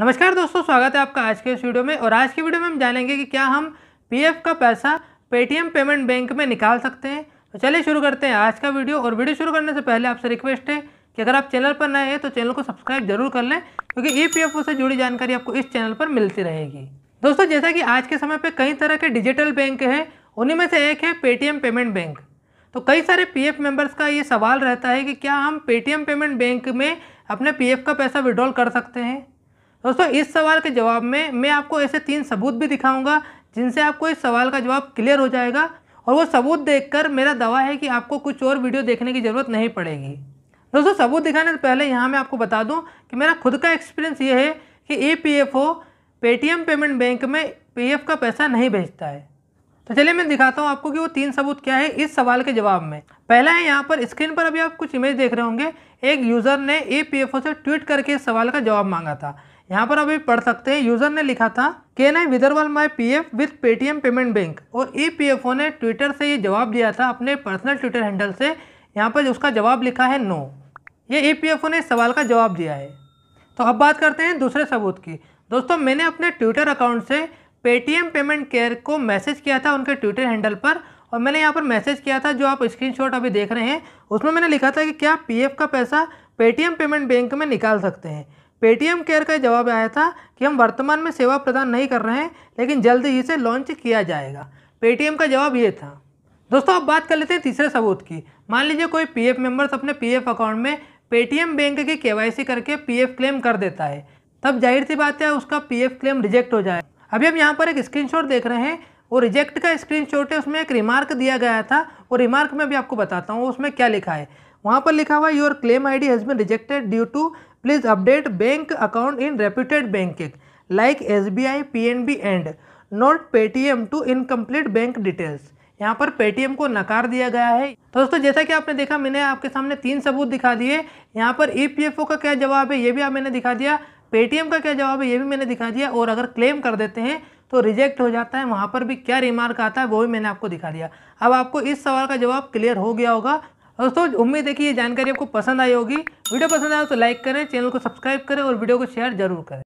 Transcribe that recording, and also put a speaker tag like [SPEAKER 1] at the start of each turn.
[SPEAKER 1] नमस्कार दोस्तों स्वागत है आपका आज के इस वीडियो में और आज की वीडियो में हम जानेंगे कि क्या हम पीएफ का पैसा पेटीएम पेमेंट बैंक में निकाल सकते हैं तो चलिए शुरू करते हैं आज का वीडियो और वीडियो शुरू करने से पहले आपसे रिक्वेस्ट है कि अगर आप चैनल पर नए हैं तो चैनल को सब्सक्राइब जरूर कर लें क्योंकि ई पी से जुड़ी जानकारी आपको इस चैनल पर मिलती रहेगी दोस्तों जैसा कि आज के समय पर कई तरह के डिजिटल बैंक हैं उन्हीं में से एक है पेटीएम पेमेंट बैंक तो कई सारे पीएफ मेंबर्स का ये सवाल रहता है कि क्या हम पेटीएम पेमेंट बैंक में अपने पीएफ का पैसा विड्रॉल कर सकते हैं दोस्तों इस सवाल के जवाब में मैं आपको ऐसे तीन सबूत भी दिखाऊंगा जिनसे आपको इस सवाल का जवाब क्लियर हो जाएगा और वो सबूत देखकर मेरा दवा है कि आपको कुछ और वीडियो देखने की ज़रूरत नहीं पड़ेगी दोस्तों सबूत दिखाने से पहले यहाँ मैं आपको बता दूँ कि मेरा खुद का एक्सपीरियंस ये है कि E P F O Paytm payment bank में पी का पैसा नहीं भेजता है तो चलिए मैं दिखाता हूँ आपको कि वो तीन सबूत क्या है इस सवाल के जवाब में पहला है यहाँ पर स्क्रीन पर अभी आप कुछ इमेज देख रहे होंगे एक यूज़र ने ए पी एफ ओ से ट्वीट करके इस सवाल का जवाब मांगा था यहाँ पर अभी पढ़ सकते हैं यूजर ने लिखा था can I withdrawal my P F with Paytm payment bank और ई पी एफ ओ ने ट्विटर से ये जवाब दिया था अपने पर्सनल ट्विटर हैंडल से यहाँ पर उसका जवाब लिखा है नो ये ई पी एफ ओ ने इस सवाल का जवाब दिया है तो अब बात करते हैं दूसरे सबूत की दोस्तों मैंने अपने ट्विटर अकाउंट से पेटीएम पेमेंट केयर को मैसेज किया था उनके ट्विटर हैंडल पर और मैंने यहाँ पर मैसेज किया था जो आप स्क्रीनशॉट अभी देख रहे हैं उसमें मैंने लिखा था कि क्या पीएफ का पैसा पेटीएम पेमेंट बैंक में निकाल सकते हैं पेटीएम केयर का जवाब आया था कि हम वर्तमान में सेवा प्रदान नहीं कर रहे हैं लेकिन जल्द ही इसे लॉन्च किया जाएगा पेटीएम का जवाब ये था दोस्तों अब बात कर लेते हैं तीसरे सबूत की मान लीजिए कोई पीएफ मेंबर्स अपने पीएफ अकाउंट में पेटीएम बैंक की केवाईसी करके पीएफ क्लेम कर देता है तब जाहिर सी बात है उसका पीएफ क्लेम रिजेक्ट हो जाए अभी हम यहाँ पर एक स्क्रीनशॉट देख रहे हैं वो रिजेक्ट का स्क्रीनशॉट है उसमें एक रिमार्क दिया गया था वो रिमार्क में भी आपको बताता हूँ उसमें क्या लिखा है वहाँ पर लिखा हुआ your claim I D has been rejected due to please update bank account in reputed bank like S B I P N B and not Paytm to incomplete bank details यहाँ पर पेटीएम को नकार दिया गया है तो दोस्तों जैसा कि आपने देखा मैंने आपके सामने तीन सबूत दिखा दिए यहाँ पर ई पी एफ ओ का क्या जवाब है ये भी आप मैंने दिखा दिया पेटीएम का क्या जवाब है ये भी मैंने दिखा दिया और अगर क्लेम कर देते हैं तो रिजेक्ट हो जाता है वहाँ पर भी क्या रिमार्क आता है वो भी मैंने आपको दिखा दिया अब आपको इस सवाल का जवाब क्लियर हो गया होगा दोस्तों उम्मीद है कि ये जानकारी आपको पसंद आई होगी वीडियो पसंद आए तो लाइक करें चैनल को सब्सक्राइब करें और वीडियो को शेयर जरूर करें